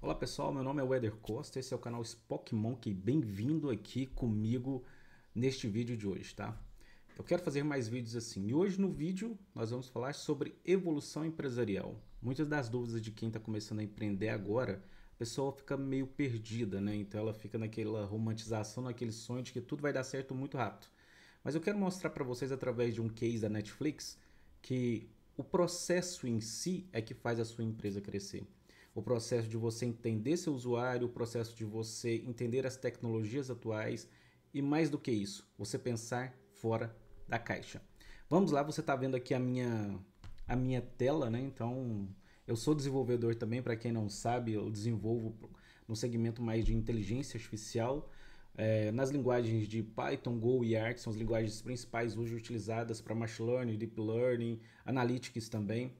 Olá pessoal, meu nome é Weder Costa, esse é o canal Spock Monkey, bem-vindo aqui comigo neste vídeo de hoje, tá? Eu quero fazer mais vídeos assim e hoje no vídeo nós vamos falar sobre evolução empresarial. Muitas das dúvidas de quem está começando a empreender agora, a pessoa fica meio perdida, né? Então ela fica naquela romantização, naquele sonho de que tudo vai dar certo muito rápido. Mas eu quero mostrar para vocês através de um case da Netflix que o processo em si é que faz a sua empresa crescer o processo de você entender seu usuário, o processo de você entender as tecnologias atuais e mais do que isso, você pensar fora da caixa. Vamos lá, você está vendo aqui a minha a minha tela, né? Então, eu sou desenvolvedor também, para quem não sabe, eu desenvolvo no segmento mais de inteligência artificial. É, nas linguagens de Python, Go e R, que são as linguagens principais hoje utilizadas para machine learning, deep learning, analytics também,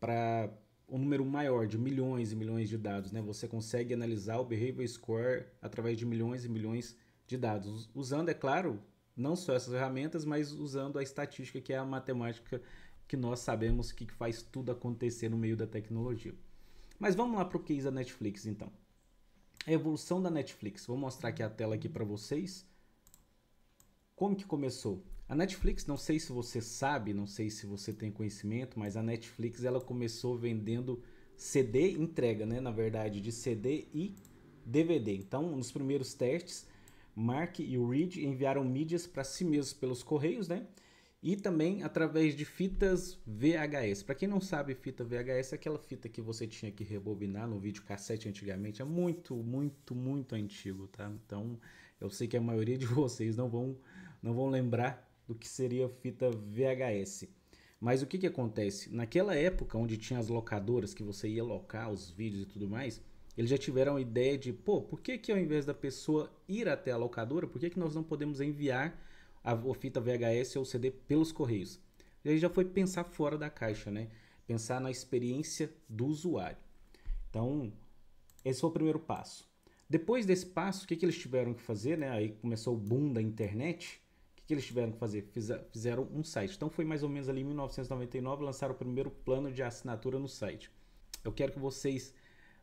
para um número maior de milhões e milhões de dados, né? Você consegue analisar o behavior score através de milhões e milhões de dados, usando, é claro, não só essas ferramentas, mas usando a estatística, que é a matemática que nós sabemos que faz tudo acontecer no meio da tecnologia. Mas vamos lá para o case da Netflix, então. A evolução da Netflix. Vou mostrar aqui a tela aqui para vocês. Como que começou? A Netflix, não sei se você sabe, não sei se você tem conhecimento, mas a Netflix ela começou vendendo CD entrega, né, na verdade, de CD e DVD. Então, nos primeiros testes, Mark e o Reed enviaram mídias para si mesmos pelos correios, né? E também através de fitas VHS. Para quem não sabe, fita VHS é aquela fita que você tinha que rebobinar no vídeo cassete antigamente. É muito, muito, muito antigo, tá? Então, eu sei que a maioria de vocês não vão não vão lembrar do que seria fita VHS. Mas o que, que acontece? Naquela época, onde tinha as locadoras que você ia locar os vídeos e tudo mais, eles já tiveram a ideia de, pô, por que, que ao invés da pessoa ir até a locadora, por que, que nós não podemos enviar a, a fita VHS ou CD pelos correios? E aí já foi pensar fora da caixa, né? Pensar na experiência do usuário. Então, esse foi o primeiro passo. Depois desse passo, o que, que eles tiveram que fazer? Né? Aí começou o boom da internet que, que eles tiveram que fazer? Fizeram um site. Então foi mais ou menos ali em 1999, lançaram o primeiro plano de assinatura no site. Eu quero que vocês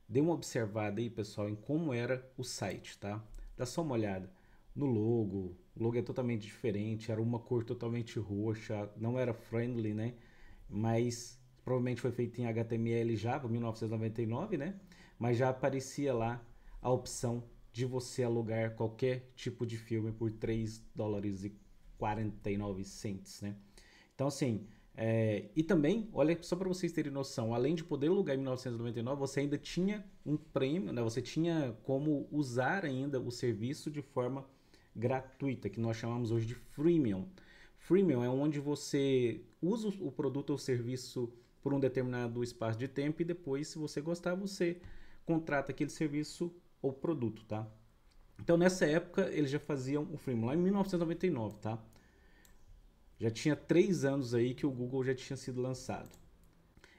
dêem uma observada aí, pessoal, em como era o site, tá? Dá só uma olhada no logo. O logo é totalmente diferente, era uma cor totalmente roxa, não era friendly, né? Mas provavelmente foi feito em HTML Java 1999, né? Mas já aparecia lá a opção de você alugar qualquer tipo de filme por 3 dólares e 49 cents, né? Então, assim, é, e também, olha, só para vocês terem noção, além de poder alugar em 1999, você ainda tinha um prêmio, né? você tinha como usar ainda o serviço de forma gratuita, que nós chamamos hoje de freemium. Freemium é onde você usa o produto ou serviço por um determinado espaço de tempo e depois, se você gostar, você contrata aquele serviço ou produto, tá? Então, nessa época, eles já faziam o freemium, lá em 1999, tá? Já tinha três anos aí que o Google já tinha sido lançado.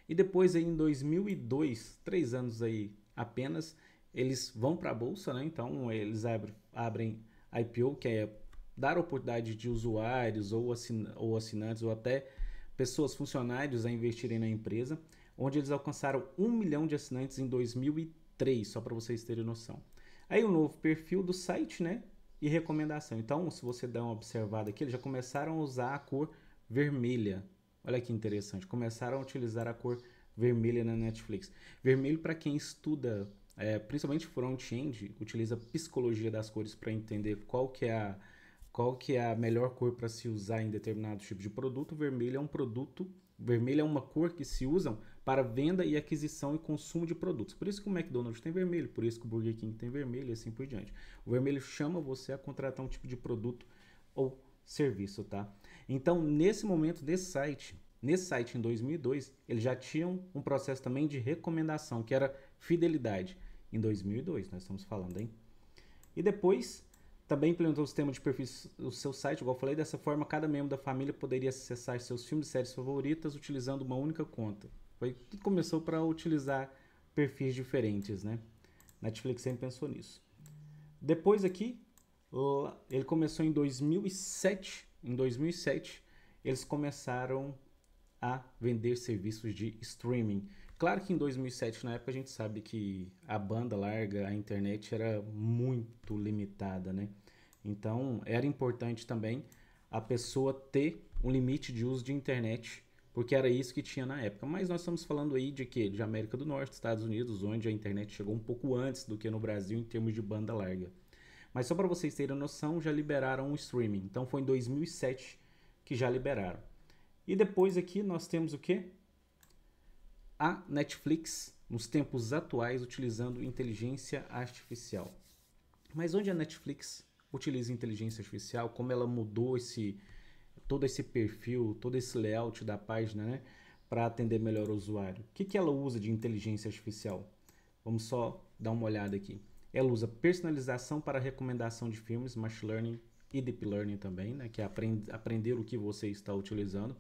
E depois aí em 2002, três anos aí apenas, eles vão para a bolsa, né? Então eles abrem, abrem IPO, que é dar oportunidade de usuários ou, assin ou assinantes ou até pessoas funcionários a investirem na empresa, onde eles alcançaram um milhão de assinantes em 2003, só para vocês terem noção. Aí o um novo perfil do site, né? e recomendação. Então, se você der uma observada aqui, eles já começaram a usar a cor vermelha. Olha que interessante, começaram a utilizar a cor vermelha na Netflix. Vermelho para quem estuda, é, principalmente front-end, utiliza psicologia das cores para entender qual que é a qual que é a melhor cor para se usar em determinado tipo de produto. Vermelho é um produto, vermelho é uma cor que se usam para venda e aquisição e consumo de produtos. Por isso que o McDonald's tem vermelho, por isso que o Burger King tem vermelho e assim por diante. O vermelho chama você a contratar um tipo de produto ou serviço, tá? Então, nesse momento desse site, nesse site em 2002, eles já tinham um processo também de recomendação, que era fidelidade. Em 2002, nós estamos falando, hein? E depois, também implementou o sistema de perfis do seu site, igual eu falei. Dessa forma, cada membro da família poderia acessar seus filmes e séries favoritas utilizando uma única conta. Foi que começou para utilizar perfis diferentes, né? Netflix sempre pensou nisso. Depois aqui, ele começou em 2007. Em 2007, eles começaram a vender serviços de streaming. Claro que em 2007, na época, a gente sabe que a banda larga, a internet era muito limitada, né? Então, era importante também a pessoa ter um limite de uso de internet porque era isso que tinha na época. Mas nós estamos falando aí de quê? De América do Norte, Estados Unidos, onde a internet chegou um pouco antes do que no Brasil em termos de banda larga. Mas só para vocês terem noção, já liberaram o streaming. Então foi em 2007 que já liberaram. E depois aqui nós temos o quê? A Netflix nos tempos atuais utilizando inteligência artificial. Mas onde a Netflix utiliza inteligência artificial, como ela mudou esse todo esse perfil, todo esse layout da página, né? Para atender melhor o usuário. O que, que ela usa de inteligência artificial? Vamos só dar uma olhada aqui. Ela usa personalização para recomendação de filmes, machine learning e deep learning também, né? Que é aprend aprender o que você está utilizando.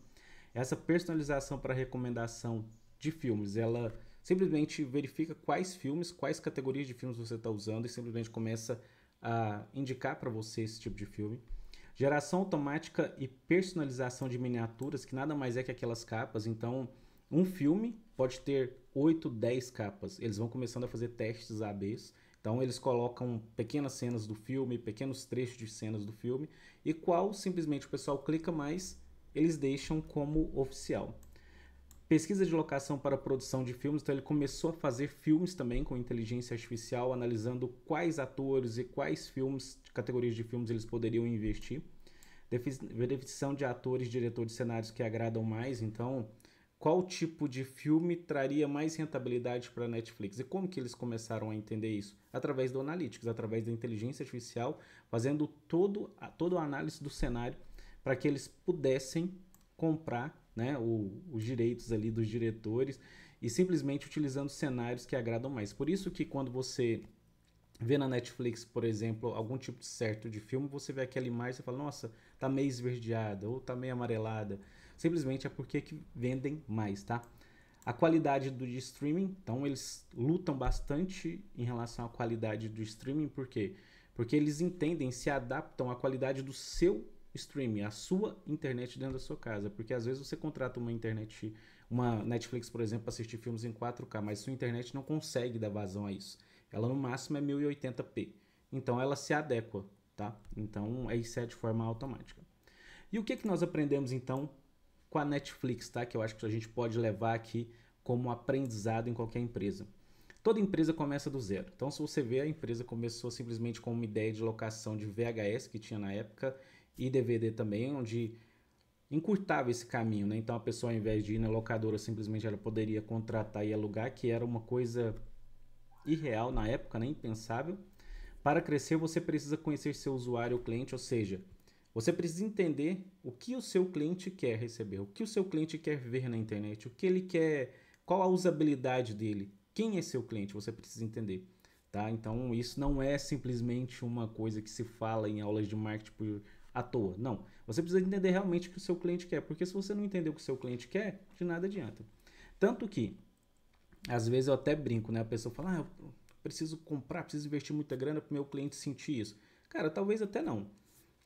Essa personalização para recomendação de filmes, ela simplesmente verifica quais filmes, quais categorias de filmes você está usando e simplesmente começa a indicar para você esse tipo de filme. Geração automática e personalização de miniaturas, que nada mais é que aquelas capas. Então, um filme pode ter 8, 10 capas. Eles vão começando a fazer testes ABs. Então, eles colocam pequenas cenas do filme, pequenos trechos de cenas do filme. E qual simplesmente o pessoal clica mais, eles deixam como oficial pesquisa de locação para produção de filmes, então ele começou a fazer filmes também com inteligência artificial, analisando quais atores e quais filmes, categorias de filmes eles poderiam investir. Definição de atores, diretores de cenários que agradam mais, então qual tipo de filme traria mais rentabilidade para a Netflix? E como que eles começaram a entender isso? Através do Analytics, através da inteligência artificial, fazendo todo, toda a análise do cenário para que eles pudessem comprar né, o, os direitos ali dos diretores e simplesmente utilizando cenários que agradam mais. Por isso que quando você vê na Netflix, por exemplo, algum tipo de certo de filme, você vê aquela imagem e fala, nossa, tá meio esverdeada ou tá meio amarelada. Simplesmente é porque é que vendem mais, tá? A qualidade do de streaming, então eles lutam bastante em relação à qualidade do streaming, por quê? Porque eles entendem, se adaptam à qualidade do seu streaming, a sua internet dentro da sua casa, porque às vezes você contrata uma internet, uma Netflix, por exemplo, para assistir filmes em 4K, mas sua internet não consegue dar vazão a isso. Ela no máximo é 1080p. Então ela se adequa, tá? Então é isso é de forma automática. E o que que nós aprendemos então com a Netflix, tá? Que eu acho que a gente pode levar aqui como aprendizado em qualquer empresa. Toda empresa começa do zero. Então, se você vê, a empresa começou simplesmente com uma ideia de locação de VHS que tinha na época e DVD também, onde encurtava esse caminho, né? Então a pessoa, ao invés de ir na locadora, simplesmente ela poderia contratar e alugar, que era uma coisa irreal na época, né? impensável. Para crescer, você precisa conhecer seu usuário ou cliente, ou seja, você precisa entender o que o seu cliente quer receber, o que o seu cliente quer ver na internet, o que ele quer, qual a usabilidade dele, quem é seu cliente, você precisa entender. Tá? Então, isso não é simplesmente uma coisa que se fala em aulas de marketing por, à toa. Não. Você precisa entender realmente o que o seu cliente quer, porque se você não entender o que o seu cliente quer, de nada adianta. Tanto que, às vezes eu até brinco, né? A pessoa fala, ah, eu preciso comprar, preciso investir muita grana para o meu cliente sentir isso. Cara, talvez até não.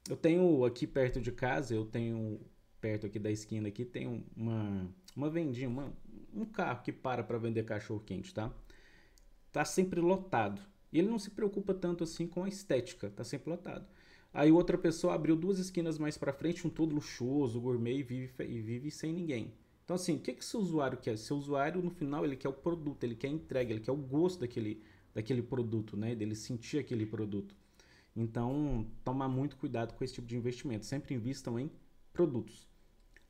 Eu tenho aqui perto de casa, eu tenho perto aqui da esquina aqui, tem uma, uma vendinha, uma, um carro que para para vender cachorro quente, tá? Tá sempre lotado. E ele não se preocupa tanto assim com a estética, tá sempre lotado. Aí outra pessoa abriu duas esquinas mais para frente, um todo luxuoso, gourmet e vive, e vive sem ninguém. Então assim, o que que seu usuário quer? Seu usuário no final ele quer o produto, ele quer a entrega, ele quer o gosto daquele, daquele produto, né? Dele sentir aquele produto. Então, toma muito cuidado com esse tipo de investimento. Sempre invistam em produtos.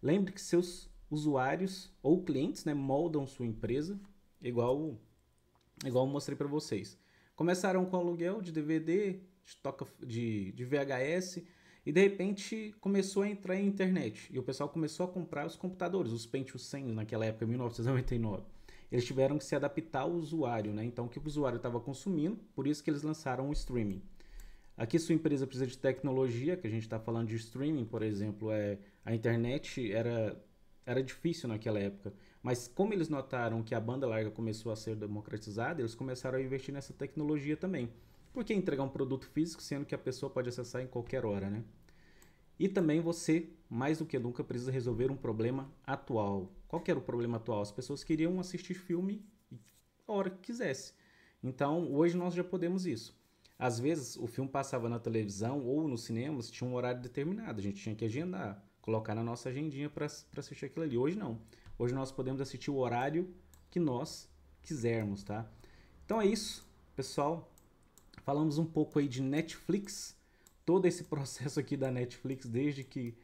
Lembre que seus usuários ou clientes, né, moldam sua empresa, igual igual eu mostrei para vocês. Começaram com aluguel de DVD, de, toca, de, de VHS. E de repente começou a entrar em internet. E o pessoal começou a comprar os computadores, os Pentium 100 naquela época, 1999. Eles tiveram que se adaptar ao usuário, né? Então, o que o usuário estava consumindo, por isso que eles lançaram o streaming. Aqui sua empresa precisa de tecnologia, que a gente está falando de streaming, por exemplo, é a internet era era difícil naquela época, mas como eles notaram que a banda larga começou a ser democratizada, eles começaram a investir nessa tecnologia também. Por que entregar um produto físico sendo que a pessoa pode acessar em qualquer hora, né? E também você, mais do que nunca, precisa resolver um problema atual. Qual era o problema atual? As pessoas queriam assistir filme a hora que quisesse. Então, hoje nós já podemos isso. Às vezes, o filme passava na televisão ou nos cinemas, tinha um horário determinado, a gente tinha que agendar, colocar na nossa agendinha para assistir aquilo ali. Hoje não. Hoje nós podemos assistir o horário que nós quisermos, tá? Então é isso, pessoal. Falamos um pouco aí de Netflix, todo esse processo aqui da Netflix, desde que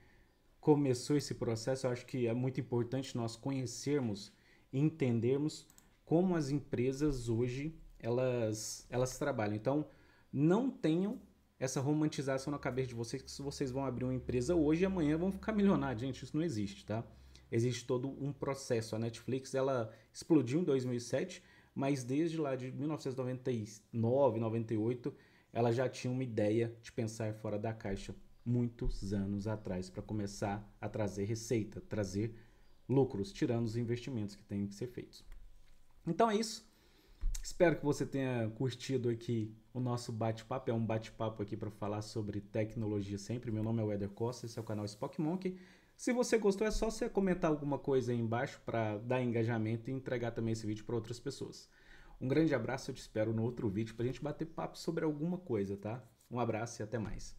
começou esse processo, eu acho que é muito importante nós conhecermos e entendermos como as empresas hoje elas, elas trabalham. Então, não tenham essa romantização na cabeça de vocês que se vocês vão abrir uma empresa hoje e amanhã vão ficar milionários. Gente, isso não existe, tá? Existe todo um processo. A Netflix, ela explodiu em 2007 mas desde lá de 1999, 98, ela já tinha uma ideia de pensar fora da caixa muitos anos atrás para começar a trazer receita, trazer lucros, tirando os investimentos que têm que ser feitos. Então é isso. Espero que você tenha curtido aqui o nosso bate-papo. É um bate-papo aqui para falar sobre tecnologia sempre. Meu nome é Weder Costa, esse é o canal Spock Monkey. Se você gostou, é só você comentar alguma coisa aí embaixo para dar engajamento e entregar também esse vídeo para outras pessoas. Um grande abraço, eu te espero no outro vídeo para a gente bater papo sobre alguma coisa, tá? Um abraço e até mais.